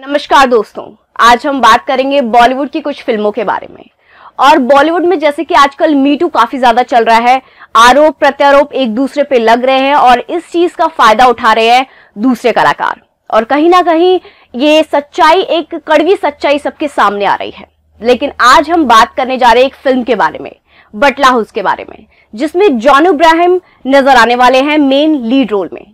नमस्कार दोस्तों आज हम बात करेंगे बॉलीवुड की कुछ फिल्मों के बारे में और बॉलीवुड में जैसे कि आजकल मीटू काफी ज्यादा चल रहा है आरोप प्रत्यारोप एक दूसरे पे लग रहे हैं और इस चीज का फायदा उठा रहे हैं दूसरे कलाकार और कहीं ना कहीं ये सच्चाई एक कड़वी सच्चाई सबके सामने आ रही है लेकिन आज हम बात करने जा रहे हैं एक फिल्म के बारे में बटला हाउस के बारे में जिसमें जॉन इब्राहिम नजर आने वाले हैं मेन लीड रोल में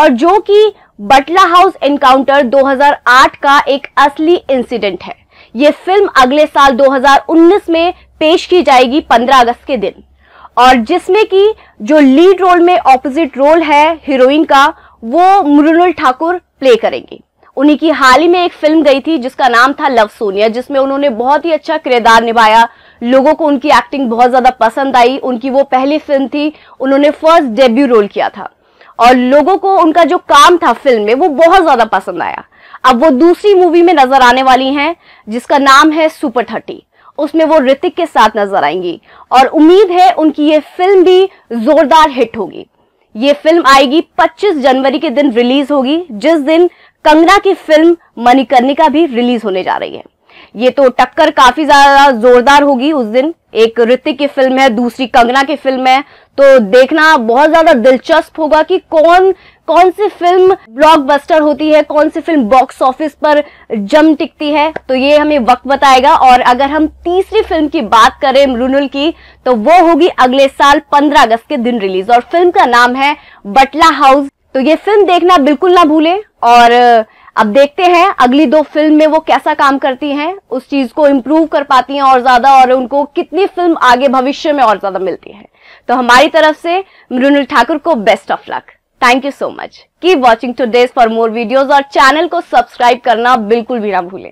और जो कि बटला हाउस एनकाउंटर 2008 का एक असली इंसिडेंट है ये फिल्म अगले साल 2019 में पेश की जाएगी 15 अगस्त के दिन और जिसमें कि जो लीड रोल में ऑपोजिट रोल है हीरोइन का वो मृणुल ठाकुर प्ले करेंगे उन्हीं की हाल ही में एक फिल्म गई थी जिसका नाम था लव सोनिया जिसमें उन्होंने बहुत ही अच्छा किरदार निभाया लोगों को उनकी एक्टिंग बहुत ज्यादा पसंद आई उनकी वो पहली फिल्म थी उन्होंने फर्स्ट डेब्यू रोल किया था और लोगों को उनका जो काम था फिल्म में वो बहुत ज्यादा पसंद आया अब वो दूसरी मूवी में नजर आने वाली हैं जिसका नाम है सुपर थर्टी उसमें वो ऋतिक के साथ नजर आएंगी और उम्मीद है उनकी ये फिल्म भी जोरदार हिट होगी ये फिल्म आएगी 25 जनवरी के दिन रिलीज होगी जिस दिन कंगना की फिल्म मणिकर्णिका भी रिलीज होने जा रही है ये तो टक्कर काफी ज्यादा जोरदार होगी उस दिन एक ऋतिक की फिल्म है दूसरी कंगना की फिल्म है तो देखना बहुत ज्यादा दिलचस्प होगा कि कौन कौन सी फिल्म ब्लॉकबस्टर होती है कौन सी फिल्म बॉक्स ऑफिस पर जम टिकती है तो ये हमें वक्त बताएगा और अगर हम तीसरी फिल्म की बात करें मृनुल की तो वो होगी अगले साल 15 अगस्त के दिन रिलीज और फिल्म का नाम है बटला हाउस तो ये फिल्म देखना बिल्कुल ना भूले और अब देखते हैं अगली दो फिल्म में वो कैसा काम करती हैं उस चीज को इम्प्रूव कर पाती हैं और ज्यादा और उनको कितनी फिल्म आगे भविष्य में और ज्यादा मिलती है तो हमारी तरफ से मृनुल ठाकुर को best of luck thank you so much keep watching two days for more videos और चैनल को सब्सक्राइब करना बिल्कुल भी ना भूलें